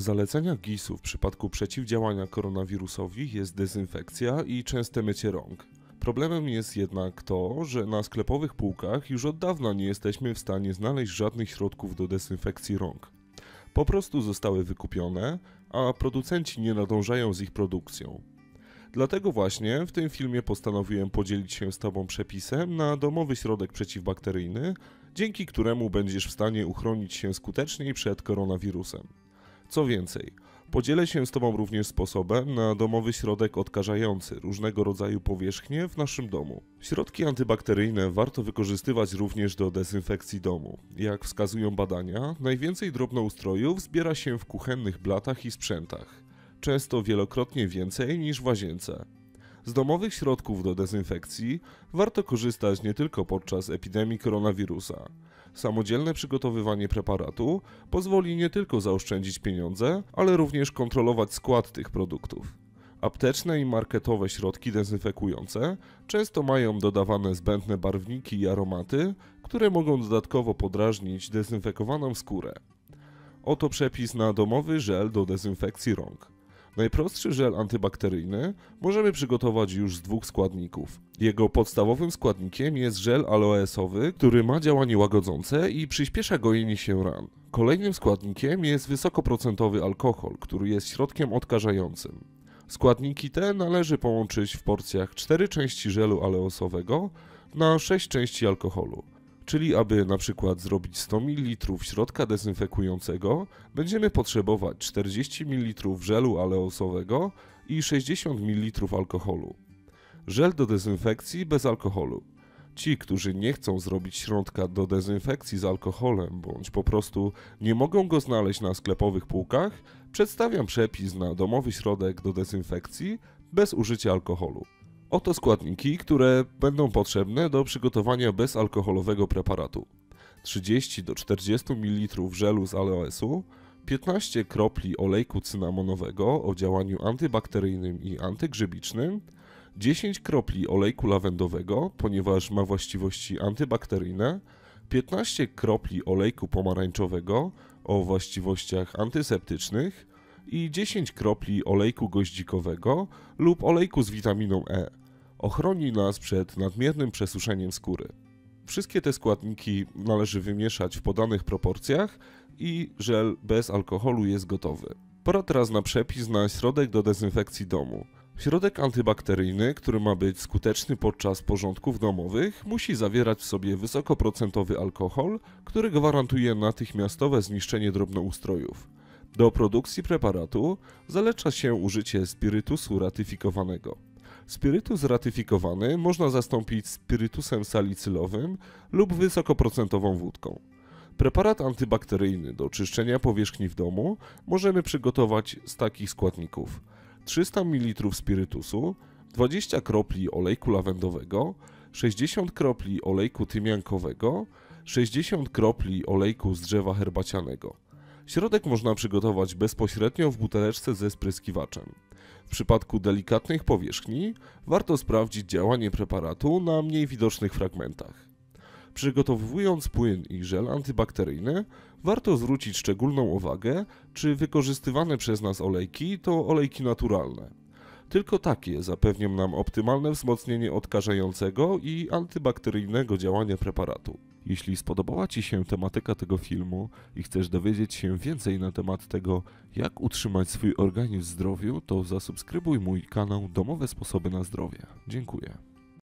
zalecenia GIS-u w przypadku przeciwdziałania koronawirusowi jest dezynfekcja i częste mycie rąk. Problemem jest jednak to, że na sklepowych półkach już od dawna nie jesteśmy w stanie znaleźć żadnych środków do dezynfekcji rąk. Po prostu zostały wykupione, a producenci nie nadążają z ich produkcją. Dlatego właśnie w tym filmie postanowiłem podzielić się z Tobą przepisem na domowy środek przeciwbakteryjny, dzięki któremu będziesz w stanie uchronić się skuteczniej przed koronawirusem. Co więcej, podzielę się z Tobą również sposobem na domowy środek odkażający różnego rodzaju powierzchnie w naszym domu. Środki antybakteryjne warto wykorzystywać również do dezynfekcji domu. Jak wskazują badania, najwięcej drobnoustrojów zbiera się w kuchennych blatach i sprzętach często wielokrotnie więcej niż w łazience. Z domowych środków do dezynfekcji warto korzystać nie tylko podczas epidemii koronawirusa. Samodzielne przygotowywanie preparatu pozwoli nie tylko zaoszczędzić pieniądze, ale również kontrolować skład tych produktów. Apteczne i marketowe środki dezynfekujące często mają dodawane zbędne barwniki i aromaty, które mogą dodatkowo podrażnić dezynfekowaną skórę. Oto przepis na domowy żel do dezynfekcji rąk. Najprostszy żel antybakteryjny możemy przygotować już z dwóch składników. Jego podstawowym składnikiem jest żel aloesowy, który ma działanie łagodzące i przyspiesza gojenie się ran. Kolejnym składnikiem jest wysokoprocentowy alkohol, który jest środkiem odkażającym. Składniki te należy połączyć w porcjach 4 części żelu aloesowego na 6 części alkoholu. Czyli aby na przykład zrobić 100 ml środka dezynfekującego, będziemy potrzebować 40 ml żelu aleosowego i 60 ml alkoholu. Żel do dezynfekcji bez alkoholu. Ci, którzy nie chcą zrobić środka do dezynfekcji z alkoholem, bądź po prostu nie mogą go znaleźć na sklepowych półkach, przedstawiam przepis na domowy środek do dezynfekcji bez użycia alkoholu. Oto składniki, które będą potrzebne do przygotowania bezalkoholowego preparatu. 30 do 40 ml żelu z aloesu, 15 kropli olejku cynamonowego o działaniu antybakteryjnym i antygrzybicznym, 10 kropli olejku lawendowego, ponieważ ma właściwości antybakteryjne, 15 kropli olejku pomarańczowego o właściwościach antyseptycznych, i 10 kropli olejku goździkowego lub olejku z witaminą E. Ochroni nas przed nadmiernym przesuszeniem skóry. Wszystkie te składniki należy wymieszać w podanych proporcjach i żel bez alkoholu jest gotowy. Pora teraz na przepis na środek do dezynfekcji domu. Środek antybakteryjny, który ma być skuteczny podczas porządków domowych, musi zawierać w sobie wysokoprocentowy alkohol, który gwarantuje natychmiastowe zniszczenie drobnoustrojów. Do produkcji preparatu zaleca się użycie spirytusu ratyfikowanego. Spirytus ratyfikowany można zastąpić spirytusem salicylowym lub wysokoprocentową wódką. Preparat antybakteryjny do czyszczenia powierzchni w domu możemy przygotować z takich składników: 300 ml spirytusu, 20 kropli olejku lawendowego, 60 kropli olejku tymiankowego, 60 kropli olejku z drzewa herbacianego. Środek można przygotować bezpośrednio w buteleczce ze spryskiwaczem. W przypadku delikatnych powierzchni warto sprawdzić działanie preparatu na mniej widocznych fragmentach. Przygotowując płyn i żel antybakteryjny, warto zwrócić szczególną uwagę, czy wykorzystywane przez nas olejki to olejki naturalne. Tylko takie zapewnią nam optymalne wzmocnienie odkażającego i antybakteryjnego działania preparatu. Jeśli spodobała Ci się tematyka tego filmu i chcesz dowiedzieć się więcej na temat tego, jak utrzymać swój organizm w zdrowiu, to zasubskrybuj mój kanał Domowe Sposoby na Zdrowie. Dziękuję.